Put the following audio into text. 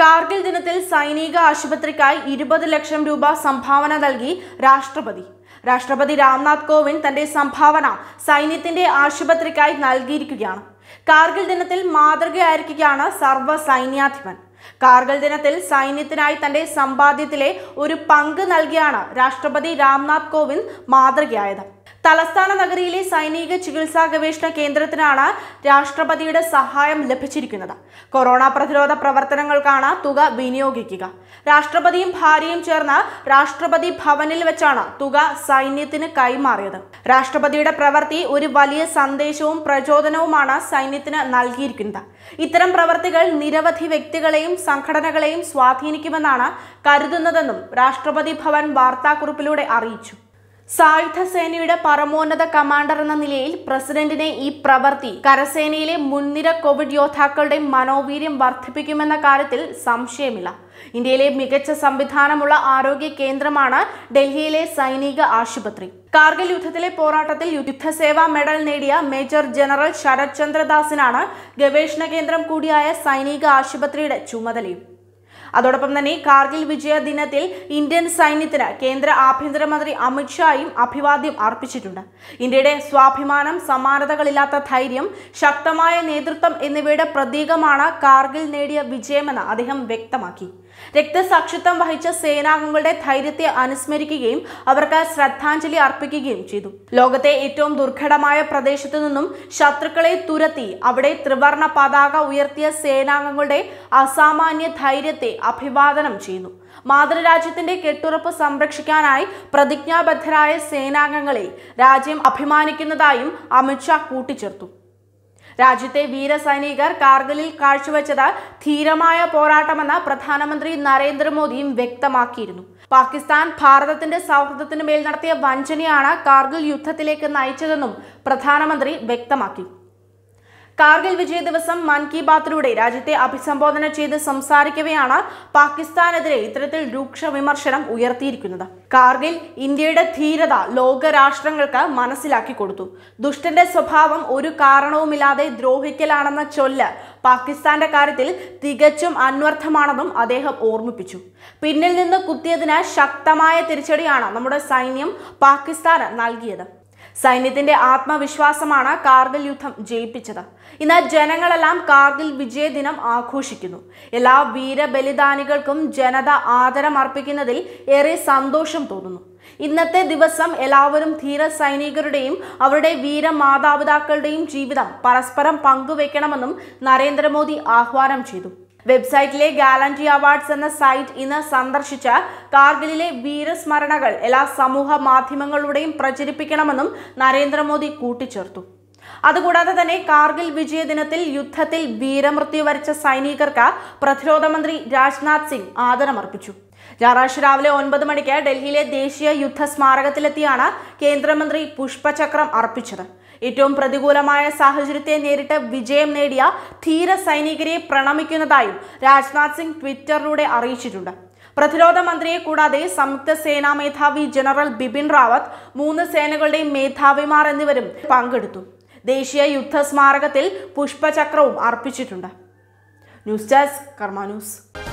കാർഗിൽ ദിനത്തിൽ സൈനിക ആശുപത്രിക്കായി ഇരുപത് ലക്ഷം രൂപ സംഭാവന നൽകി രാഷ്ട്രപതി രാഷ്ട്രപതി രാംനാഥ് കോവിന്ദ് തന്റെ സംഭാവന സൈന്യത്തിന്റെ ആശുപത്രിക്കായി നൽകിയിരിക്കുകയാണ് കാർഗിൽ ദിനത്തിൽ മാതൃകയായിരിക്കുകയാണ് സർവ്വ സൈന്യാധിപൻ കാർഗിൽ ദിനത്തിൽ സൈന്യത്തിനായി തന്റെ സമ്പാദ്യത്തിലെ ഒരു പങ്ക് നൽകിയാണ് രാഷ്ട്രപതി രാംനാഥ് കോവിന്ദ് മാതൃകയായത് തലസ്ഥാന നഗരിയിലെ സൈനിക ചികിത്സാ ഗവേഷണ കേന്ദ്രത്തിനാണ് രാഷ്ട്രപതിയുടെ സഹായം ലഭിച്ചിരിക്കുന്നത് കൊറോണ പ്രതിരോധ പ്രവർത്തനങ്ങൾക്കാണ് തുക വിനിയോഗിക്കുക രാഷ്ട്രപതിയും ഭാര്യയും ചേർന്ന് രാഷ്ട്രപതി ഭവനിൽ വെച്ചാണ് തുക സൈന്യത്തിന് കൈമാറിയത് രാഷ്ട്രപതിയുടെ പ്രവൃത്തി ഒരു വലിയ സന്ദേശവും പ്രചോദനവുമാണ് സൈന്യത്തിന് നൽകിയിരിക്കുന്നത് ഇത്തരം പ്രവർത്തികൾ നിരവധി വ്യക്തികളെയും സംഘടനകളെയും സ്വാധീനിക്കുമെന്നാണ് കരുതുന്നതെന്നും രാഷ്ട്രപതി ഭവൻ വാർത്താക്കുറിപ്പിലൂടെ അറിയിച്ചു സായുധ സേനയുടെ പരമോന്നത കമാൻഡർ എന്ന നിലയിൽ പ്രസിഡന്റിനെ ഈ പ്രവൃത്തി കരസേനയിലെ മുൻനിര കോവിഡ് യോദ്ധാക്കളുടെ മനോവീര്യം വർദ്ധിപ്പിക്കുമെന്ന കാര്യത്തിൽ സംശയമില്ല ഇന്ത്യയിലെ മികച്ച സംവിധാനമുള്ള ആരോഗ്യ കേന്ദ്രമാണ് ഡൽഹിയിലെ സൈനിക ആശുപത്രി കാർഗിൽ യുദ്ധത്തിലെ പോരാട്ടത്തിൽ യുദ്ധസേവാ മെഡൽ നേടിയ മേജർ ജനറൽ ശരത് ചന്ദ്രദാസിനാണ് ഗവേഷണ കേന്ദ്രം കൂടിയായ സൈനിക ആശുപത്രിയുടെ ചുമതലയും അതോടൊപ്പം തന്നെ കാർഗിൽ വിജയ ദിനത്തിൽ ഇന്ത്യൻ സൈന്യത്തിന് കേന്ദ്ര ആഭ്യന്തരമന്ത്രി അമിത്ഷായും അഭിവാദ്യം അർപ്പിച്ചിട്ടുണ്ട് ഇന്ത്യയുടെ സ്വാഭിമാനം സമാനതകളില്ലാത്ത ധൈര്യം ശക്തമായ നേതൃത്വം എന്നിവയുടെ പ്രതീകമാണ് കാർഗിൽ നേടിയ വിജയമെന്ന് അദ്ദേഹം വ്യക്തമാക്കി രക്തസാക്ഷിത്വം വഹിച്ച സേനാംഗങ്ങളുടെ ധൈര്യത്തെ അനുസ്മരിക്കുകയും അവർക്ക് ശ്രദ്ധാഞ്ജലി അർപ്പിക്കുകയും ചെയ്തു ലോകത്തെ ഏറ്റവും ദുർഘടമായ പ്രദേശത്തു നിന്നും ശത്രുക്കളെ തുരത്തി അവിടെ ത്രിവർണ പതാക ഉയർത്തിയ സേനാംഗങ്ങളുടെ അസാമാന്യ ധൈര്യത്തെ അഭിവാദനം ചെയ്യുന്നു മാതൃരാജ്യത്തിന്റെ കെട്ടുറപ്പ് സംരക്ഷിക്കാനായി പ്രതിജ്ഞാബദ്ധരായ സേനാംഗങ്ങളെ രാജ്യം അഭിമാനിക്കുന്നതായും അമിത്ഷാ കൂട്ടിച്ചേർത്തു രാജ്യത്തെ വീരസൈനികർ കാർഗിലിൽ കാഴ്ചവെച്ചത് ധീരമായ പോരാട്ടമെന്ന് പ്രധാനമന്ത്രി നരേന്ദ്രമോദിയും വ്യക്തമാക്കിയിരുന്നു പാകിസ്ഥാൻ ഭാരതത്തിന്റെ സൗഹൃദത്തിനു മേൽ നടത്തിയ വഞ്ചനയാണ് കാർഗിൽ യുദ്ധത്തിലേക്ക് നയിച്ചതെന്നും പ്രധാനമന്ത്രി വ്യക്തമാക്കി കാർഗിൽ വിജയ ദിവസം മൻ കി ബാത്തിലൂടെ രാജ്യത്തെ അഭിസംബോധന ചെയ്ത് സംസാരിക്കവെയാണ് പാകിസ്ഥാനെതിരെ ഇത്തരത്തിൽ രൂക്ഷ വിമർശനം ഉയർത്തിയിരിക്കുന്നത് കാർഗിൽ ഇന്ത്യയുടെ ധീരത ലോക രാഷ്ട്രങ്ങൾക്ക് മനസ്സിലാക്കി കൊടുത്തു ദുഷ്ടന്റെ സ്വഭാവം ഒരു കാരണവുമില്ലാതെ ദ്രോഹിക്കലാണെന്ന ചൊല്ല് പാകിസ്ഥാന്റെ കാര്യത്തിൽ തികച്ചും അന്വർത്ഥമാണെന്നും അദ്ദേഹം ഓർമ്മിപ്പിച്ചു പിന്നിൽ നിന്ന് കുത്തിയതിന് ശക്തമായ തിരിച്ചടിയാണ് നമ്മുടെ സൈന്യം പാകിസ്ഥാന് നൽകിയത് സൈന്യത്തിന്റെ ആത്മവിശ്വാസമാണ് കാർഗിൽ യുദ്ധം ജയിപ്പിച്ചത് ഇന്ന് ജനങ്ങളെല്ലാം കാർഗിൽ വിജയദിനം ആഘോഷിക്കുന്നു എല്ലാ വീരബലിദാനികൾക്കും ജനത ആദരമർപ്പിക്കുന്നതിൽ ഏറെ സന്തോഷം തോന്നുന്നു ഇന്നത്തെ ദിവസം എല്ലാവരും ധീര സൈനികരുടെയും അവരുടെ വീരമാതാപിതാക്കളുടെയും ജീവിതം പരസ്പരം പങ്കുവെക്കണമെന്നും നരേന്ദ്രമോദി ആഹ്വാനം ചെയ്തു വെബ്സൈറ്റിലെ ഗാലന്റി അവാർഡ്സ് എന്ന സൈറ്റ് ഇന്ന് സന്ദർശിച്ച കാർഗിലിലെ വീരസ്മരണകൾ എല്ലാ സമൂഹ മാധ്യമങ്ങളിലൂടെയും പ്രചരിപ്പിക്കണമെന്നും നരേന്ദ്രമോദി കൂട്ടിച്ചേർത്തു അതുകൂടാതെ തന്നെ കാർഗിൽ വിജയദിനത്തിൽ യുദ്ധത്തിൽ വീരമൃത്യു വരിച്ച സൈനികർക്ക് പ്രതിരോധ മന്ത്രി രാജ്നാഥ് സിംഗ് ആദരമർപ്പിച്ചു ഞായറാഴ്ച രാവിലെ ഒൻപത് മണിക്ക് ഡൽഹിയിലെ ദേശീയ യുദ്ധ സ്മാരകത്തിലെത്തിയാണ് കേന്ദ്രമന്ത്രി പുഷ്പചക്രം അർപ്പിച്ചത് ഏറ്റവും പ്രതികൂലമായ സാഹചര്യത്തെ നേരിട്ട് വിജയം നേടിയ ധീര സൈനികരെ പ്രണമിക്കുന്നതായും രാജ്നാഥ് സിംഗ് ട്വിറ്ററിലൂടെ അറിയിച്ചിട്ടുണ്ട് പ്രതിരോധ മന്ത്രിയെ കൂടാതെ സംയുക്ത സേനാ മേധാവി ജനറൽ ബിപിൻ റാവത്ത് മൂന്ന് സേനകളുടെയും മേധാവിമാർ എന്നിവരും പങ്കെടുത്തു ദേശീയ യുദ്ധ സ്മാരകത്തിൽ പുഷ്പചക്രവും അർപ്പിച്ചിട്ടുണ്ട് ന്യൂസ് ഡെസ്ക് കർമാ